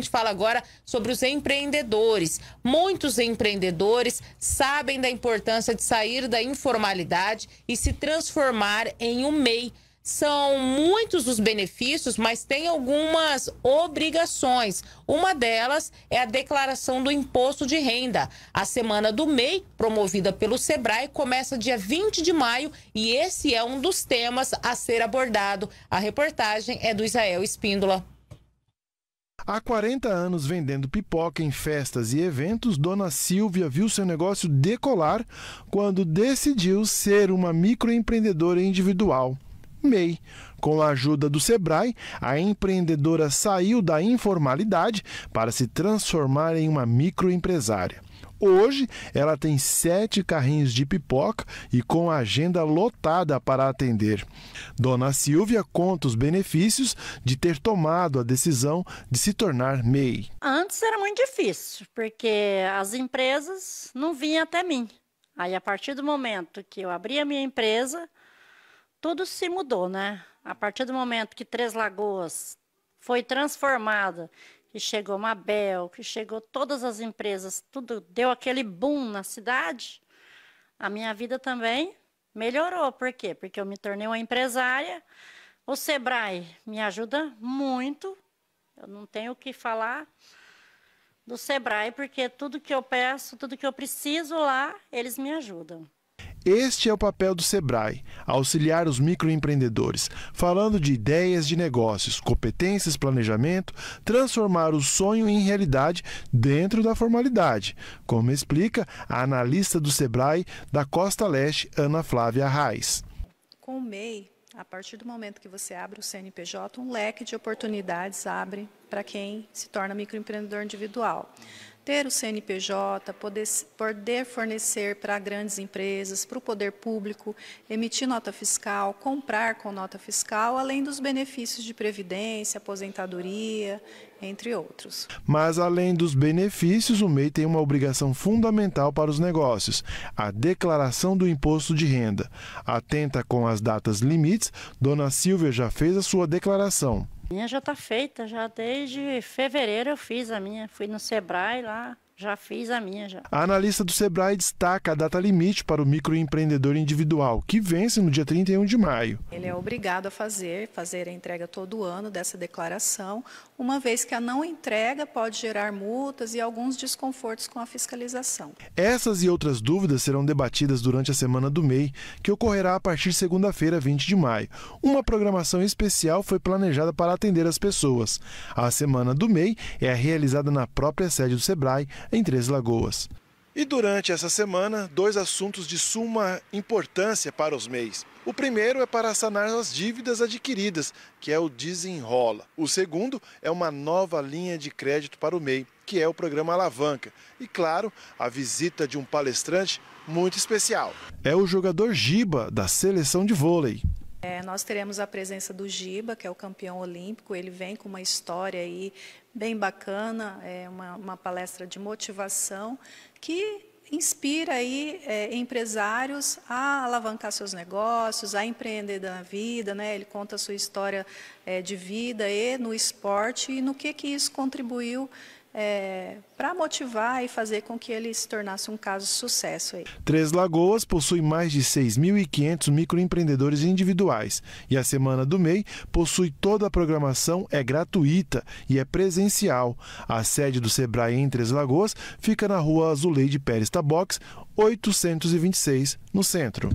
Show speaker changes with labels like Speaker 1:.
Speaker 1: gente fala agora sobre os empreendedores. Muitos empreendedores sabem da importância de sair da informalidade e se transformar em um MEI. São muitos os benefícios, mas tem algumas obrigações. Uma delas é a declaração do imposto de renda. A semana do MEI, promovida pelo SEBRAE, começa dia 20 de maio e esse é um dos temas a ser abordado. A reportagem é do Israel Espíndola.
Speaker 2: Há 40 anos vendendo pipoca em festas e eventos, Dona Silvia viu seu negócio decolar quando decidiu ser uma microempreendedora individual. MEI. Com a ajuda do Sebrae, a empreendedora saiu da informalidade para se transformar em uma microempresária. Hoje ela tem sete carrinhos de pipoca e com a agenda lotada para atender. Dona Silvia conta os benefícios de ter tomado a decisão de se tornar MEI.
Speaker 1: Antes era muito difícil, porque as empresas não vinham até mim. Aí, a partir do momento que eu abri a minha empresa, tudo se mudou, né? A partir do momento que Três Lagoas foi transformada que chegou Mabel, que chegou todas as empresas, tudo deu aquele boom na cidade, a minha vida também melhorou. Por quê? Porque eu me tornei uma empresária. O Sebrae me ajuda muito. Eu não tenho o que falar do Sebrae, porque tudo que eu peço, tudo que eu preciso lá, eles me ajudam.
Speaker 2: Este é o papel do Sebrae, auxiliar os microempreendedores, falando de ideias de negócios, competências, planejamento, transformar o sonho em realidade dentro da formalidade, como explica a analista do Sebrae da Costa Leste, Ana Flávia Reis.
Speaker 3: Com o MEI, a partir do momento que você abre o CNPJ, um leque de oportunidades abre para quem se torna microempreendedor individual ter o CNPJ, poder, poder fornecer para grandes empresas, para o poder público, emitir nota fiscal, comprar com nota fiscal, além dos benefícios de previdência, aposentadoria, entre outros.
Speaker 2: Mas, além dos benefícios, o MEI tem uma obrigação fundamental para os negócios: a declaração do imposto de renda. Atenta com as datas limites, Dona Silvia já fez a sua declaração.
Speaker 1: Minha já está feita, já desde fevereiro eu fiz a minha. Fui no Sebrae lá, já fiz a minha já.
Speaker 2: A analista do Sebrae destaca a data limite para o microempreendedor individual, que vence no dia 31 de maio.
Speaker 1: Ele é obrigado
Speaker 3: a fazer, fazer a entrega todo ano dessa declaração, uma vez que a não entrega pode gerar multas e alguns desconfortos com a fiscalização.
Speaker 2: Essas e outras dúvidas serão debatidas durante a semana do MEI, que ocorrerá a partir de segunda-feira, 20 de maio. Uma programação especial foi planejada para atender as pessoas. A semana do MEI é realizada na própria sede do Sebrae em Três Lagoas. E durante essa semana, dois assuntos de suma importância para os MEIs. O primeiro é para sanar as dívidas adquiridas, que é o Desenrola. O segundo é uma nova linha de crédito para o MEI, que é o programa Alavanca. E claro, a visita de um palestrante muito especial. É o jogador Giba, da seleção de vôlei.
Speaker 3: É, nós teremos a presença do Giba, que é o campeão olímpico. Ele vem com uma história aí bem bacana, é uma, uma palestra de motivação que inspira aí é, empresários a alavancar seus negócios, a empreender na vida, né? Ele conta a sua história é, de vida e no esporte e no que que isso contribuiu é, para motivar e fazer com que ele se tornasse um caso de sucesso. Aí.
Speaker 2: Três Lagoas possui mais de 6.500 microempreendedores individuais e a Semana do MEI possui toda a programação, é gratuita e é presencial. A sede do Sebrae em Três Lagoas fica na rua Azuleide Pérez Tabox, 826, no centro.